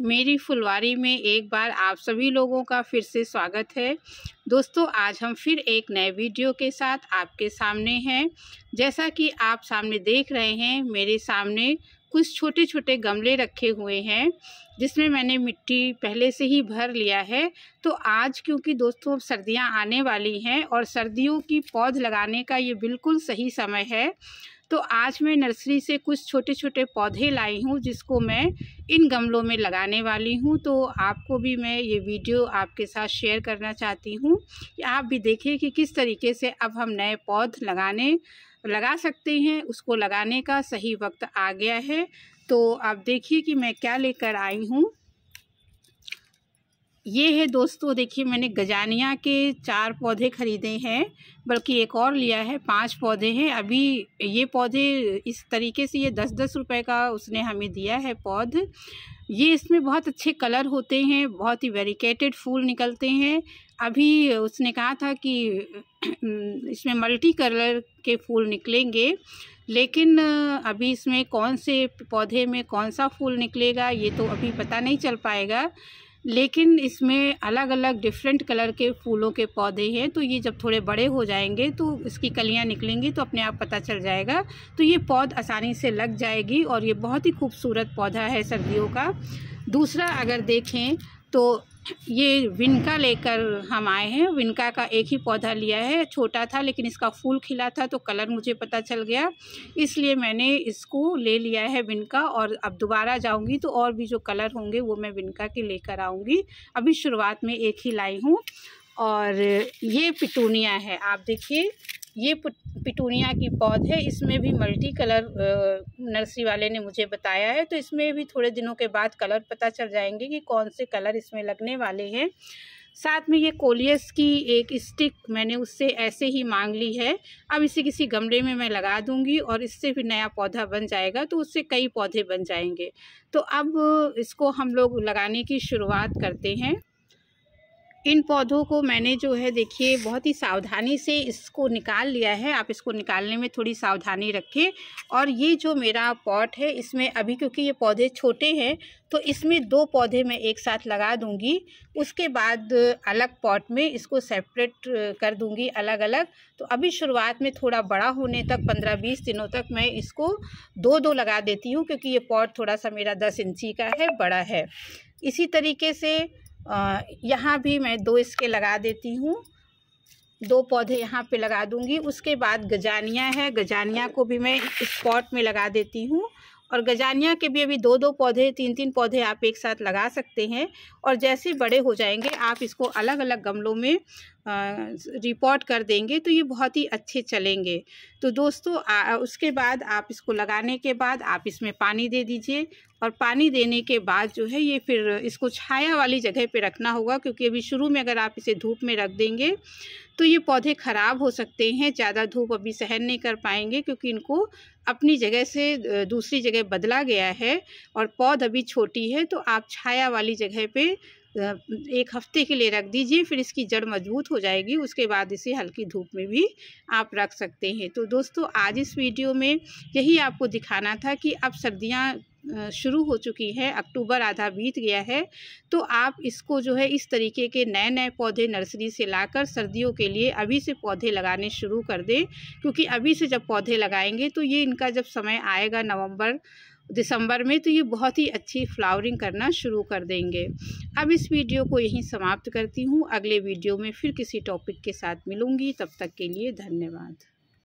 मेरी फुलवारी में एक बार आप सभी लोगों का फिर से स्वागत है दोस्तों आज हम फिर एक नए वीडियो के साथ आपके सामने हैं जैसा कि आप सामने देख रहे हैं मेरे सामने कुछ छोटे छोटे गमले रखे हुए हैं जिसमें मैंने मिट्टी पहले से ही भर लिया है तो आज क्योंकि दोस्तों अब सर्दियां आने वाली हैं और सर्दियों की पौध लगाने का ये बिल्कुल सही समय है तो आज मैं नर्सरी से कुछ छोटे छोटे पौधे लाई हूँ जिसको मैं इन गमलों में लगाने वाली हूँ तो आपको भी मैं ये वीडियो आपके साथ शेयर करना चाहती हूँ कि आप भी देखें कि किस तरीके से अब हम नए पौध लगाने लगा सकते हैं उसको लगाने का सही वक्त आ गया है तो आप देखिए कि मैं क्या लेकर आई हूँ ये है दोस्तों देखिए मैंने गजानिया के चार पौधे ख़रीदे हैं बल्कि एक और लिया है पांच पौधे हैं अभी ये पौधे इस तरीके से ये दस दस रुपए का उसने हमें दिया है पौध ये इसमें बहुत अच्छे कलर होते हैं बहुत ही वेरिकेटेड फूल निकलते हैं अभी उसने कहा था कि इसमें मल्टी कलर के फूल निकलेंगे लेकिन अभी इसमें कौन से पौधे में कौन सा फूल निकलेगा ये तो अभी पता नहीं चल पाएगा लेकिन इसमें अलग अलग डिफरेंट कलर के फूलों के पौधे हैं तो ये जब थोड़े बड़े हो जाएंगे तो इसकी कलियाँ निकलेंगी तो अपने आप पता चल जाएगा तो ये पौध आसानी से लग जाएगी और ये बहुत ही खूबसूरत पौधा है सर्दियों का दूसरा अगर देखें तो ये विनका लेकर हम आए हैं विनका का एक ही पौधा लिया है छोटा था लेकिन इसका फूल खिला था तो कलर मुझे पता चल गया इसलिए मैंने इसको ले लिया है विनका और अब दोबारा जाऊंगी तो और भी जो कलर होंगे वो मैं विनका के लेकर आऊँगी अभी शुरुआत में एक ही लाई हूँ और ये पिटूनिया है आप देखिए ये पिटूनिया की पौध है इसमें भी मल्टी कलर नर्सरी वाले ने मुझे बताया है तो इसमें भी थोड़े दिनों के बाद कलर पता चल जाएंगे कि कौन से कलर इसमें लगने वाले हैं साथ में ये कोलियस की एक स्टिक मैंने उससे ऐसे ही मांग ली है अब इसे किसी गमले में मैं लगा दूंगी और इससे भी नया पौधा बन जाएगा तो उससे कई पौधे बन जाएंगे तो अब इसको हम लोग लगाने की शुरुआत करते हैं इन पौधों को मैंने जो है देखिए बहुत ही सावधानी से इसको निकाल लिया है आप इसको निकालने में थोड़ी सावधानी रखें और ये जो मेरा पॉट है इसमें अभी क्योंकि ये पौधे छोटे हैं तो इसमें दो पौधे मैं एक साथ लगा दूंगी उसके बाद अलग पॉट में इसको सेपरेट कर दूंगी अलग अलग तो अभी शुरुआत में थोड़ा बड़ा होने तक पंद्रह बीस दिनों तक मैं इसको दो दो लगा देती हूँ क्योंकि ये पॉट थोड़ा सा मेरा दस इंची का है बड़ा है इसी तरीके से यहाँ भी मैं दो इसके लगा देती हूँ दो पौधे यहाँ पे लगा दूँगी उसके बाद गजानिया है गजानिया को भी मैं इस पॉट में लगा देती हूँ और गजानिया के भी अभी दो दो पौधे तीन तीन पौधे आप एक साथ लगा सकते हैं और जैसे बड़े हो जाएंगे आप इसको अलग अलग गमलों में रिपोर्ट कर देंगे तो ये बहुत ही अच्छे चलेंगे तो दोस्तों आ, उसके बाद आप इसको लगाने के बाद आप इसमें पानी दे दीजिए और पानी देने के बाद जो है ये फिर इसको छाया वाली जगह पे रखना होगा क्योंकि अभी शुरू में अगर आप इसे धूप में रख देंगे तो ये पौधे ख़राब हो सकते हैं ज़्यादा धूप अभी सहन नहीं कर पाएंगे क्योंकि इनको अपनी जगह से दूसरी जगह बदला गया है और पौध अभी छोटी है तो आप छाया वाली जगह पर एक हफ्ते के लिए रख दीजिए फिर इसकी जड़ मजबूत हो जाएगी उसके बाद इसे हल्की धूप में भी आप रख सकते हैं तो दोस्तों आज इस वीडियो में यही आपको दिखाना था कि अब सर्दियाँ शुरू हो चुकी है अक्टूबर आधा बीत गया है तो आप इसको जो है इस तरीके के नए नए पौधे नर्सरी से लाकर सर्दियों के लिए अभी से पौधे लगाने शुरू कर दें क्योंकि अभी से जब पौधे लगाएंगे तो ये इनका जब समय आएगा नवंबर दिसंबर में तो ये बहुत ही अच्छी फ्लावरिंग करना शुरू कर देंगे अब इस वीडियो को यहीं समाप्त करती हूँ अगले वीडियो में फिर किसी टॉपिक के साथ मिलूँगी तब तक के लिए धन्यवाद